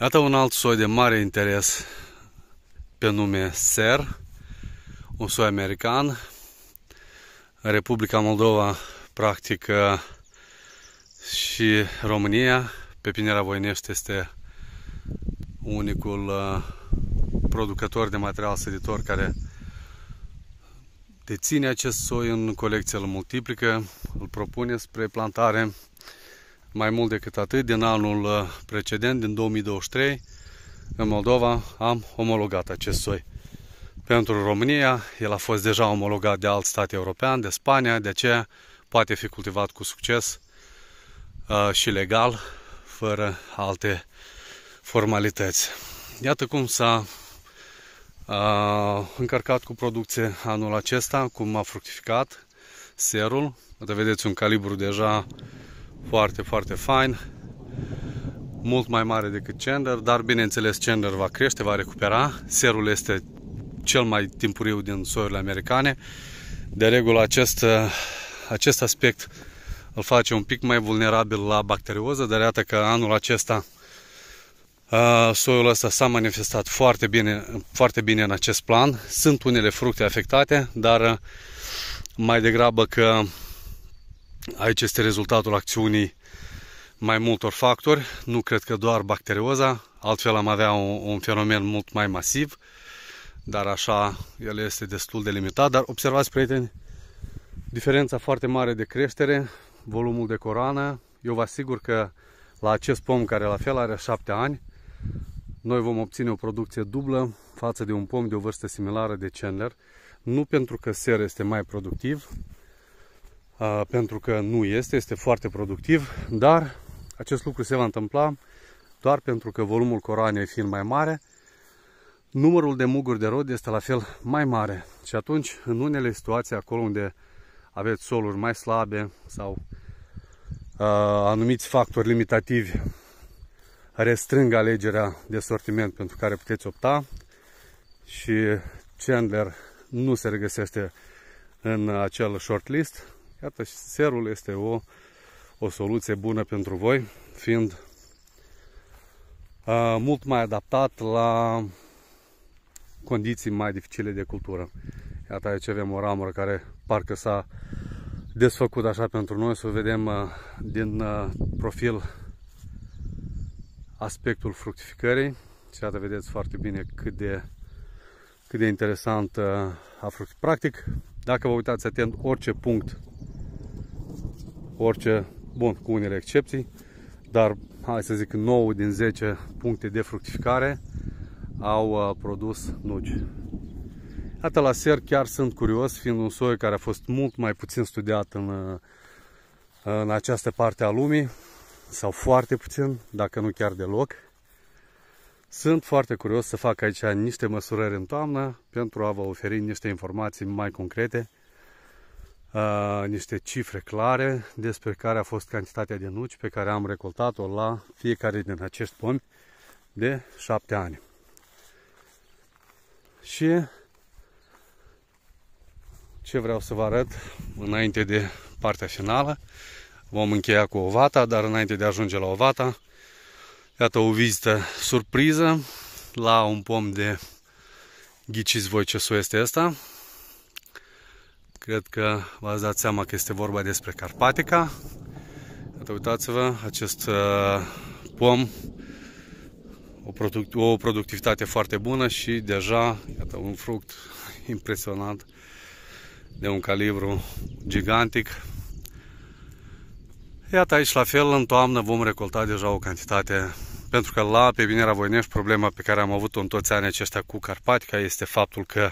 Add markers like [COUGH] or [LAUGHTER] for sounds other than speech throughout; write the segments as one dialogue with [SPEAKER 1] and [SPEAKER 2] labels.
[SPEAKER 1] Iată un alt soi de mare interes pe nume SER, un soi american. Republica Moldova practică uh, și România. Pe Pinera Voinești este unicul uh, producător de material săditor care deține acest soi în colecție, îl multiplică, îl propune spre plantare mai mult decât atât, din anul uh, precedent, din 2023, în Moldova am omologat acest soi. Pentru România, el a fost deja omologat de alt stat european, de Spania, de aceea poate fi cultivat cu succes uh, și legal, fără alte formalități. Iată cum s-a uh, încărcat cu producție anul acesta, cum a fructificat serul. Vedeți un calibru deja foarte, foarte fain. Mult mai mare decât Chandler, dar bineînțeles Chandler va crește, va recupera. Serul este cel mai timpuriu din soiurile americane. De regulă acest, acest aspect îl face un pic mai vulnerabil la bacterioză, dar iată că anul acesta soiul ăsta s-a manifestat foarte bine, foarte bine în acest plan. Sunt unele fructe afectate, dar mai degrabă că Aici este rezultatul acțiunii mai multor factori, nu cred că doar bacterioza, altfel am avea un, un fenomen mult mai masiv, dar așa el este destul de limitat. Dar observați, prieteni, diferența foarte mare de creștere, volumul de corană. Eu vă asigur că la acest pom, care la fel are 7 ani, noi vom obține o producție dublă față de un pom de o vârstă similară de Chandler, nu pentru că ser este mai productiv, pentru că nu este, este foarte productiv, dar acest lucru se va întâmpla doar pentru că volumul coroanei fiind mai mare, numărul de muguri de rod este la fel mai mare. Și atunci, în unele situații, acolo unde aveți soluri mai slabe sau uh, anumiți factori limitativi restrâng alegerea de sortiment pentru care puteți opta și Chandler nu se regăsește în acel shortlist, Iată, serul este o, o soluție bună pentru voi, fiind uh, mult mai adaptat la condiții mai dificile de cultură. Iată aici avem o ramură care parcă s-a desfăcut așa pentru noi, să vedem uh, din uh, profil aspectul fructificării și iată vedeți foarte bine cât de, cât de interesant uh, a fructificat. Practic, dacă vă uitați atent, orice punct orice, bun, cu unele excepții, dar hai să zic 9 din 10 puncte de fructificare au uh, produs nuci. Iată la ser chiar sunt curios, fiind un soi care a fost mult mai puțin studiat în, uh, în această parte a lumii, sau foarte puțin, dacă nu chiar deloc. Sunt foarte curios să fac aici niște măsurări în toamnă pentru a vă oferi niște informații mai concrete uh, niște cifre clare despre care a fost cantitatea de nuci pe care am recoltat-o la fiecare din acești pomi de 7 ani. Și ce vreau să vă arăt înainte de partea finală, vom încheia cu ovata, dar înainte de a ajunge la ovata, iată o vizită surpriză la un pom de ghiciți voi ce este ăsta, Cred că v-ați dat seama că este vorba despre Carpatica. Uitați-vă, acest uh, pom o, product, o productivitate foarte bună și deja, iată, un fruct [LAUGHS] impresionant de un calibru gigantic. Iată aici la fel, în toamnă vom recolta deja o cantitate, pentru că la pe Voinești problema pe care am avut-o în toți anii aceștia cu Carpatica este faptul că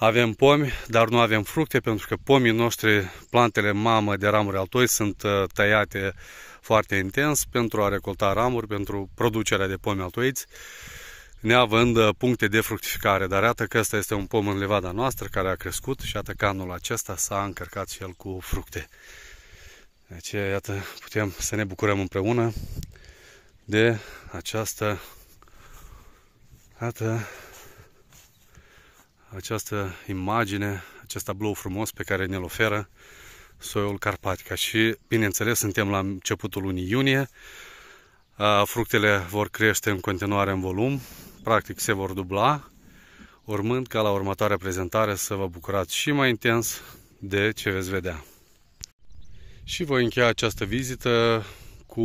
[SPEAKER 1] avem pomi, dar nu avem fructe, pentru că pomii noștri, plantele mamă de ramuri altoi, sunt uh, tăiate foarte intens pentru a recolta ramuri, pentru producerea de pomi altoiți, neavând uh, puncte de fructificare. Dar iată că ăsta este un pom în levada noastră care a crescut și iată că anul acesta s-a încărcat și el cu fructe. Deci, iată, putem să ne bucurăm împreună de această iată, această imagine, acest tablou frumos pe care ne-l oferă soiul Carpatica. Și, bineînțeles, suntem la începutul lunii iunie. Fructele vor crește în continuare în volum, practic se vor dubla, urmând ca la următoarea prezentare să vă bucurați și mai intens de ce veți vedea. Și voi încheia această vizită cu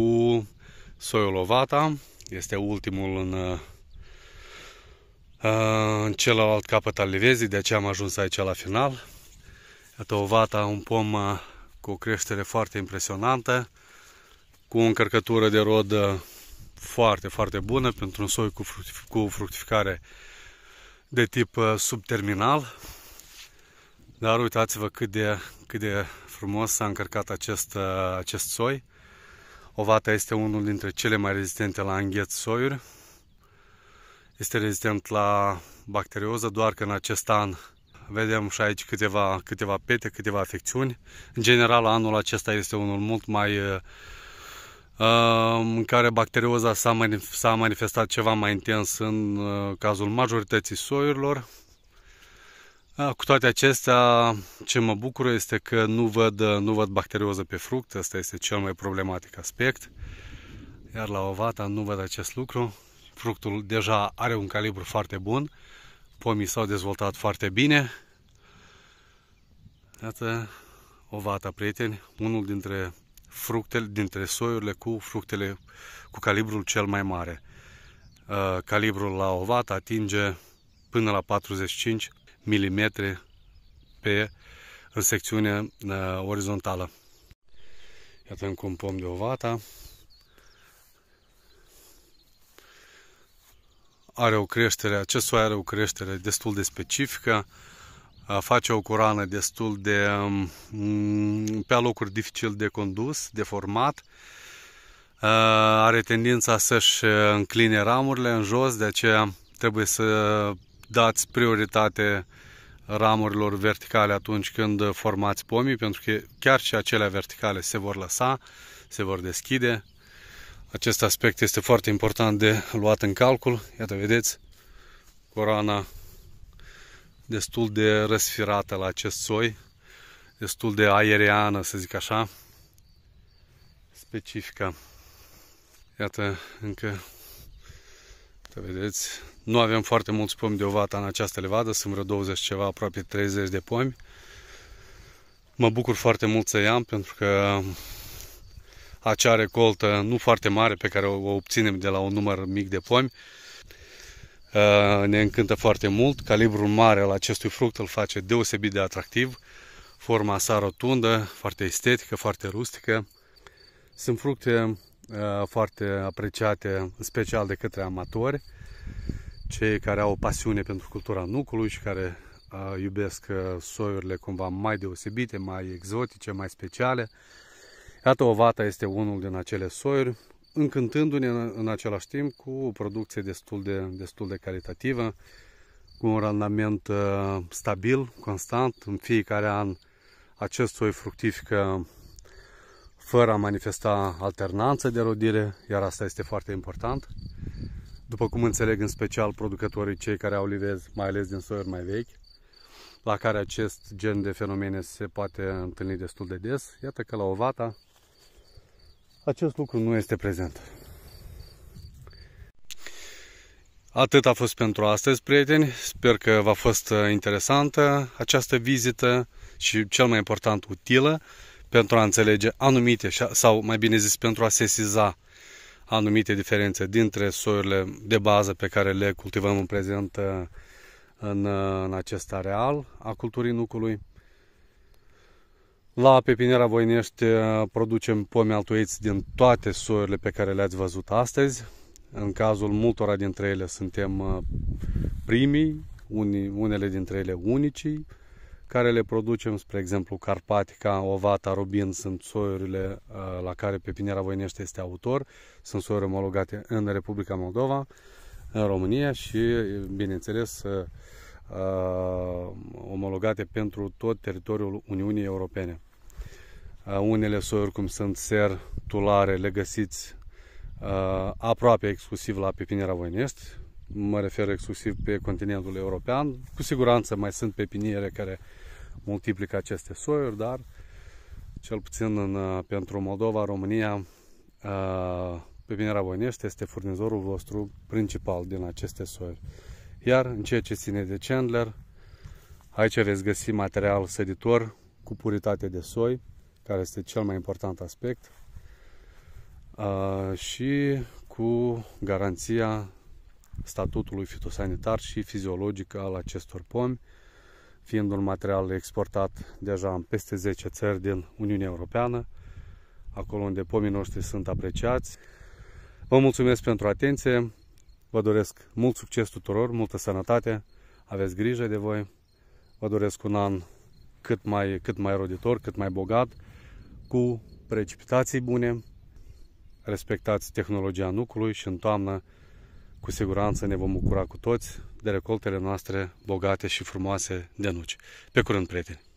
[SPEAKER 1] soiul Ovata. Este ultimul în în celălalt capăt al livezii, de aceea am ajuns aici la final. Iată o vata, un pom uh, cu o creștere foarte impresionantă, cu o încărcătură de rod uh, foarte, foarte bună pentru un soi cu, fructif cu fructificare de tip uh, subterminal. Dar uitați-vă cât de, cât de frumos s-a încărcat acest, acest soi. Ovata este unul dintre cele mai rezistente la îngheț soiuri, este rezistent la bacterioză, doar că în acest an vedem și aici câteva, câteva pete, câteva afecțiuni. În general, anul acesta este unul mult mai uh, în care bacterioza s-a, manifestat ceva mai intens în uh, cazul majorității soiurilor. Uh, cu toate acestea, ce mă bucură este că nu văd, nu văd bacterioză pe fruct, Asta este cel mai problematic aspect. Iar la ovata nu văd acest lucru. Fructul deja are un calibru foarte bun, pomii s-au dezvoltat foarte bine. Iată o vata, prieteni, unul dintre fructele, dintre soiurile cu fructele cu calibrul cel mai mare. Uh, calibrul la ovat atinge până la 45 mm pe în secțiune uh, orizontală. Iată încă un pom de ovata. are o creștere, acest soi are o creștere destul de specifică, face o corană destul de mm, pe locuri dificil de condus, de format, are tendința să-și încline ramurile în jos, de aceea trebuie să dați prioritate ramurilor verticale atunci când formați pomii, pentru că chiar și acelea verticale se vor lăsa, se vor deschide acest aspect este foarte important de luat în calcul. Iată, vedeți, corana destul de răsfirată la acest soi, destul de aeriană, să zic așa, specifică. Iată, încă, Iată, vedeți, nu avem foarte mulți pomi de ovata în această levadă, sunt vreo 20 ceva, aproape 30 de pomi. Mă bucur foarte mult să i-am pentru că acea recoltă nu foarte mare pe care o obținem de la un număr mic de pomi. Uh, ne încântă foarte mult. Calibrul mare al acestui fruct îl face deosebit de atractiv. Forma sa rotundă, foarte estetică, foarte rustică. Sunt fructe uh, foarte apreciate, în special de către amatori, cei care au o pasiune pentru cultura nucului și care uh, iubesc soiurile cumva mai deosebite, mai exotice, mai speciale. Iată, ovata este unul din acele soiuri, încântându-ne în, în același timp cu o producție destul de, destul de calitativă, cu un randament uh, stabil, constant. În fiecare an acest soi fructifică fără a manifesta alternanță de rodire, iar asta este foarte important. După cum înțeleg în special producătorii cei care au livezi, mai ales din soiuri mai vechi, la care acest gen de fenomene se poate întâlni destul de des. Iată că la Ovata acest lucru nu este prezent. Atât a fost pentru astăzi, prieteni. Sper că v-a fost uh, interesantă această vizită și, cel mai important, utilă pentru a înțelege anumite, sau mai bine zis, pentru a sesiza anumite diferențe dintre soiurile de bază pe care le cultivăm în prezent uh, în, uh, în acest areal a culturii nucului la pepiniera voinește uh, producem pomi altoiți din toate soiurile pe care le-ați văzut astăzi. În cazul multora dintre ele suntem uh, primii, unele dintre ele unicii, care le producem, spre exemplu Carpatica, Ovata, Rubin sunt soiurile uh, la care pepiniera voinește este autor, sunt soiuri omologate în Republica Moldova, în România și, bineînțeles, uh, omologate pentru tot teritoriul Uniunii Europene. Uh, unele soiuri, cum sunt ser, tulare, le găsiți uh, aproape exclusiv la pepiniera voinest. mă refer exclusiv pe continentul european. Cu siguranță mai sunt pepiniere care multiplică aceste soiuri, dar cel puțin în, uh, pentru Moldova, România, uh, pepiniera Voinești este furnizorul vostru principal din aceste soiuri. Iar în ceea ce ține de Chandler, aici veți găsi material săditor cu puritate de soi, care este cel mai important aspect, și cu garanția statutului fitosanitar și fiziologic al acestor pomi, fiind un material exportat deja în peste 10 țări din Uniunea Europeană, acolo unde pomii noștri sunt apreciați. Vă mulțumesc pentru atenție! Vă doresc mult succes tuturor, multă sănătate, aveți grijă de voi. Vă doresc un an cât mai, cât mai roditor, cât mai bogat, cu precipitații bune. Respectați tehnologia nucului și în toamnă cu siguranță ne vom bucura cu toți de recoltele noastre bogate și frumoase de nuci. Pe curând, prieteni!